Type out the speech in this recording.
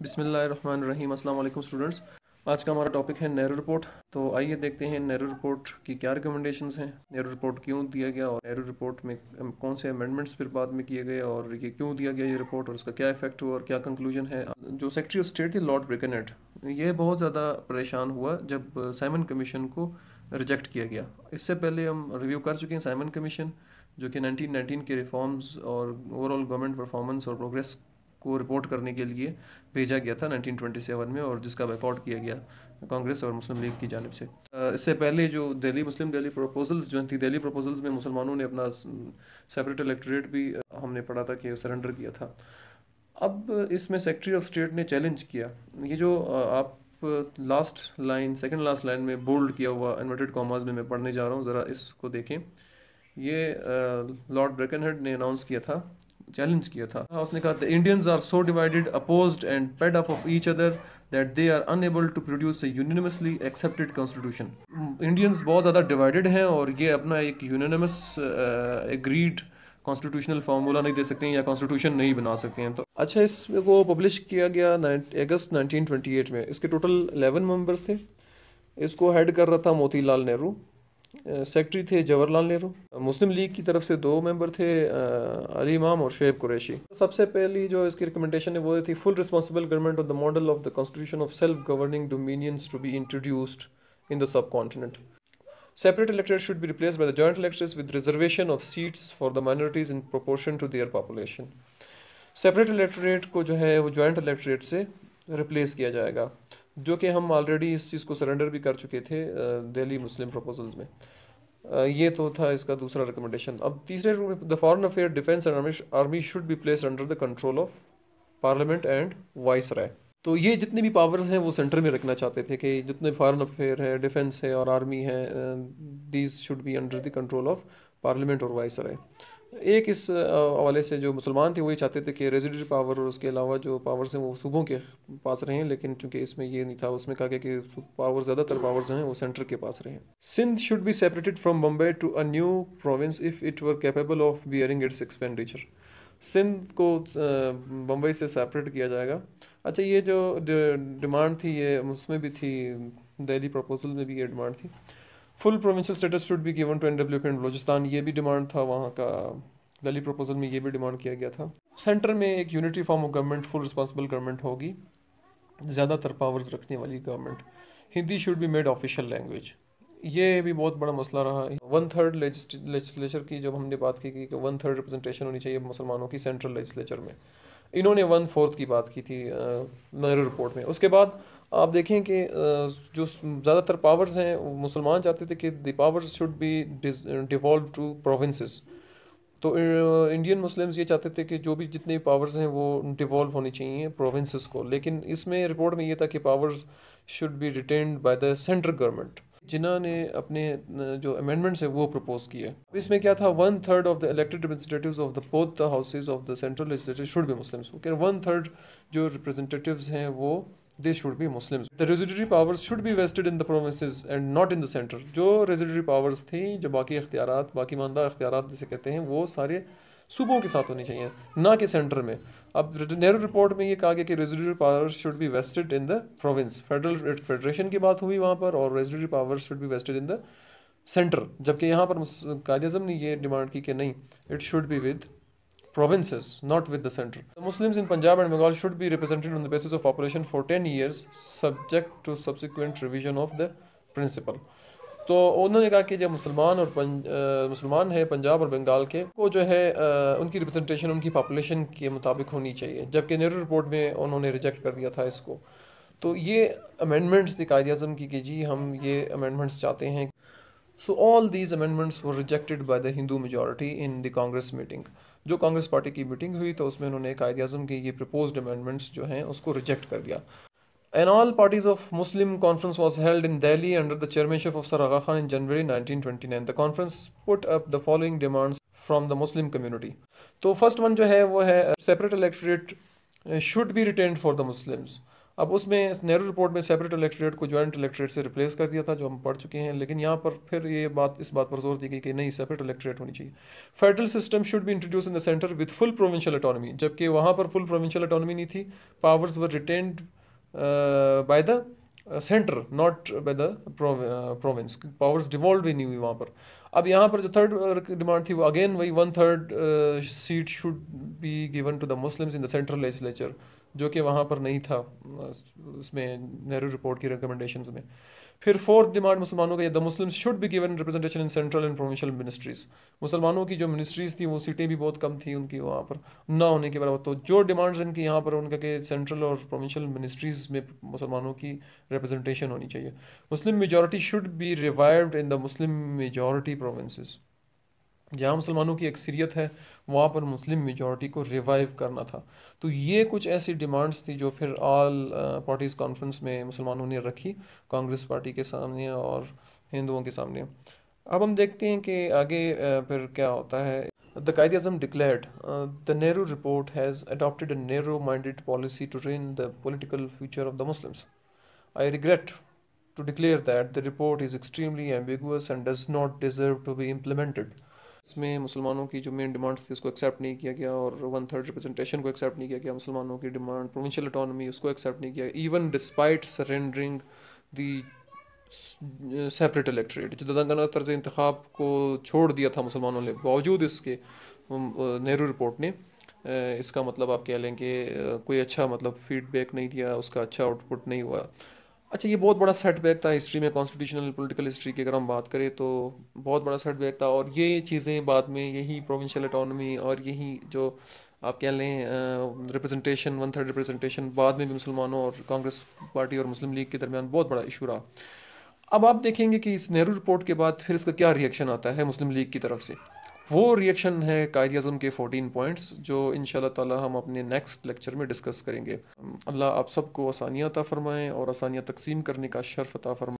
बिसमीम अल्लाम स्टूडेंट्स आज का हमारा टॉपिक है नेहरू रिपोर्ट तो आइए देखते हैं नेहरू रिपोर्ट की क्या रिकमेंडेशन हैं नेहरू रिपोर्ट क्यों दिया गया और नेहरू रिपोर्ट में कौन से अमेंडमेंट्स फिर बाद में किए गए और ये क्यों दिया गया ये रिपोर्ट और उसका क्या इफेक्ट हुआ और क्या कंक्लूजन है जो सेक्रेटरी ऑफ स्टेट थे लॉर्ड ब्रिकनेट ये बहुत ज़्यादा परेशान हुआ जब साइमन कमीशन को रिजेक्ट किया गया इससे पहले हम रिव्यू कर चुके हैं साइमन कमीशन जो कि 1919 के रिफॉर्म्स और ओवरऑल गवर्नमेंट परफॉर्मेंस और प्रोग्रेस को रिपोर्ट करने के लिए भेजा गया था 1927 में और जिसका बैकआउट किया गया कांग्रेस और मुस्लिम लीग की जानब से इससे पहले जो दिल्ली मुस्लिम दिल्ली प्रपोजल्स जो थी दिल्ली प्रपोजल्स में मुसलमानों ने अपना सेपरेट इलेक्ट्रेट भी हमने पढ़ा था कि सरेंडर किया था अब इसमें सेक्रेटरी ऑफ स्टेट ने चैलेंज किया ये जो आप last line second last line में बोल्ड किया हुआ इन्वर्टेड कॉमर्स में मैं पढ़ने जा रहा हूँ ज़रा इसको देखें ये लॉर्ड ब्रेकनहेड ने अनाउंस किया था चैलेंज किया था हाँ, उसने कहा the Indians are so divided opposed and paid off off each other that they are unable to produce a unanimously accepted constitution Indians बहुत ज़्यादा डिवाइडेड हैं और ये अपना एक यूनिमस एग्रीड कॉन्स्टिट्यूशनल फार्मूला नहीं दे सकते हैं या कॉन्स्टिट्यूशन नहीं बना सकते हैं तो अच्छा को पब्लिश किया गया अगस्त 1928 में इसके टोटल 11 मेंबर्स थे इसको हेड कर रहा था मोतीलाल नेहरू सेक्रेटरी uh, थे Jawaharlal Nehru Muslim uh, League की तरफ से दो मेंबर थे अली uh, इमाम और शेब कुरैशी सबसे पहली जो इसकी रिकमेंडेशन है वो थी full responsible government of the model of the constitution of self governing dominions to be introduced in the subcontinent separate electorate should be replace by the joint electorates with reservation of seats for the minorities in proportion to their population separate electorate को जो है वो joint electorate से replace किया जाएगा जो कि हम ऑलरेडी इस चीज़ को सरेंडर भी कर चुके थे दिल्ली मुस्लिम प्रपोजल्स में ये तो था इसका दूसरा रिकमेंडेशन अब तीसरे रूप में the foreign affair defence and army should be place under the control of parliament and viceroy तो ये जितने भी पावर्स हैं वो सेंटर में रखना चाहते थे कि जितने फॉरन अफेयर है डिफेंस है और आर्मी है these should be under the control of parliament और वाइस राय एक इस हवाले से जो मुसलमान थे वो ये चाहते थे कि रेजिडेंट पावर और उसके अलावा जो पावर्स हैं वो सूबों के पास रहें लेकिन चूंकि इसमें ये नहीं था उसमें कहा गया कि पावर ज़्यादातर पावर्स हैं वो सेंटर के पास रहें Sindh should be separated from Bombay to a new province if it were capable of bearing its expenditure Sindh को बम्बई से सेपरेट किया जाएगा अच्छा ये जो डिमांड थी ये उसमें भी थी दिल्ली प्रपोजल में भी ये डिमांड थी full provincial status should be given to N W and Baluchistan ये भी डिमांड था वहाँ का दिल्ली प्रपोजल में ये भी डिमांड किया गया था सेंटर में एक unity form of government full responsible government होगी ज़्यादातर पावर्स रखने वाली government Hindi should be made official language ये भी बहुत बड़ा मसला रहा है वन थर्ड लेजिस्लेचर की जब हमने बात की कि वन थर्ड रिप्रेजेंटेशन होनी चाहिए मुसलमानों की सेंट्रल लेजिस्लेचर में इन्होंने वन फोर्थ की बात की थी नेहरू रिपोर्ट में उसके बाद आप देखें कि जो ज़्यादातर पावर्स हैं मुसलमान चाहते थे कि the powers should be devolve to provinces तो इंडियन मुस्लिम्स ये चाहते थे कि जो भी जितने पावर्स हैं वो डिवॉल्व होनी चाहिए प्रोविंसेस को लेकिन इसमें रिपोर्ट में ये था कि powers should be retained by the central government जिन्होंने अपने जो अमेंडमेंट्स हैं वो प्रपोज किए इसमें क्या था one third of the elected representative of the both the houses of the central legislative should be Muslims one third जो रिप्रेजेंटेटिव्स हैं वो they should be Muslims the residuary powers should be vested in the provinces and not in the centre जो residuary powers थी जो बाकी अख्तियार बाकी मानदार अख्तियार जिसे कहते हैं वो सारे सूबों के साथ होनी चाहिए ना कि सेंटर में अब नेहरू रिपोर्ट में ये कहा गया कि residuary powers should be vested in the province federal federation की बात हुई वहाँ पर और residuary powers should be vested in the centre जबकि यहाँ पर कायद अजम ने ये डिमांड की कि नहीं it should be with provinces, not with the center. The Muslims in Punjab and Bengal should be represented on the basis of population for 10 years, subject to subsequent revision of the principle. तो उन्होंने कहा कि जब मुसलमान और मुसलमान है पंजाब और बंगाल के वो जो है आ, उनकी रिप्रेजेंटेशन उनकी पॉपुलेशन के मुताबिक होनी चाहिए जबकि नेहरू रिपोर्ट में उन्होंने रिजेक्ट कर दिया था इसको तो ये अमेंडमेंट्स थे कायद अजम की कि जी हम ये अमेंडमेंट्स चाहते हैं So all these amendments were rejected by the Hindu majority in the Congress meeting. जो Congress party की मीटिंग हुई तो उसमें उन्होंने कायद अजम की ये प्रपोज्ड अमेंडमेंट्स जो हैं उसको रिजेक्ट कर दिया An all parties of Muslim conference was held in Delhi under the chairmanship of Sir Aga Khan in January 1929. The conference put up the following demands from the Muslim community. तो first one जो है वो है separate electorate eh, should be retained for the Muslims. अब उसमें Nehru report में separate electorate को joint electorate से रिप्लेस कर दिया था जो हम पढ़ चुके हैं लेकिन यहाँ पर फिर ये बात इस बात पर जोर दी गई कि नहीं सेपरेट इलेक्ट्रेट होनी चाहिए federal system should be introduce in the centre with full provincial autonomy जबकि वहाँ पर फुल प्रोविंशियल अटोनमी नहीं थी powers were retained by the centre not by the province powers devolve ही नहीं हुई वहाँ पर अब यहाँ पर जो थर्ड डिमांड uh, थी वो अगेन वही one third seat should be given to the Muslims in the central legislature जो कि वहाँ पर नहीं था उसमें नेहरू रिपोर्ट की रिकमेंडेशन में फिर फोर्थ डिमांड मुसलमानों का ये the Muslim should be given representation in central and provincial ministries मुसलमानों की जो मिनिस्ट्रीज थी वो सीटें भी बहुत कम थी उनकी वहाँ पर ना होने के बराबर तो जो डिमांड्स इनकी यहाँ पर उनका के सेंट्रल और प्रोविंशियल मिनिस्ट्रीज में मुसलमानों की रिप्रेजेंटेशन होनी चाहिए Muslim majority should be revive in the Muslim majority provinces जहाँ मुसलमानों की अक्सरियत है वहाँ पर मुस्लिम मेजॉरिटी को रिवाइव करना था तो ये कुछ ऐसी डिमांड्स थी जो फिर ऑल पार्टीज़ कॉन्फ्रेंस में मुसलमानों ने रखी कांग्रेस पार्टी के सामने और हिंदुओं के सामने अब हम देखते हैं कि आगे uh, फिर क्या होता है the Quaid Azam declared the Nehru report has adopted a Nehru minded policy to ruin the political future of the Muslims I regret to declare that the report is extremely ambiguous and does not deserve to be implemented इसमें मुसलमानों की जो main demands थी उसको accept नहीं किया गया और वन थर्ड रिप्रेजेंटेशन को एक्सेप्ट नहीं किया गया मुसलमानों की डिमांड प्रोविंशियल अटोनमी उसको एक्सेप्ट नहीं किया even despite surrendering the separate electorate जो दंगाना तर्ज इंतखब को छोड़ दिया था मुसलमानों ने बावजूद इसके नेहरू रिपोर्ट ने इसका मतलब आप कह लें कि कोई अच्छा मतलब फीडबैक नहीं दिया उसका अच्छा आउटपुट नहीं हुआ अच्छा ये बहुत बड़ा सेटबैक था हिस्ट्री में कॉन्स्टिट्यूशनल पॉलिटिकल हिस्ट्री की अगर हम बात करें तो बहुत बड़ा सेटबैक था और ये चीज़ें बाद में यही प्रोविंशियल अटोनमी और यही जो आप कह लें रिप्रेजेंटेशन वन थर्ड रिप्रेजेंटेशन बाद में भी मुसलमानों और कांग्रेस पार्टी और मुस्लिम लीग के दरमियान बहुत बड़ा इशू रहा अब आप देखेंगे कि इस नेहरू रिपोर्ट के बाद फिर इसका क्या रिएक्शन आता है मुस्लिम लीग की तरफ से वो रिएक्शन है कायद अजम के 14 पॉइंट्स जो इन ताला हम अपने नेक्स्ट लेक्चर में डिस्कस करेंगे अल्लाह आप सबको आसानियाँ अता फ़रमाएँ और आसानियाँ तकसीम करने का शर्फ अता फ़रमाएँ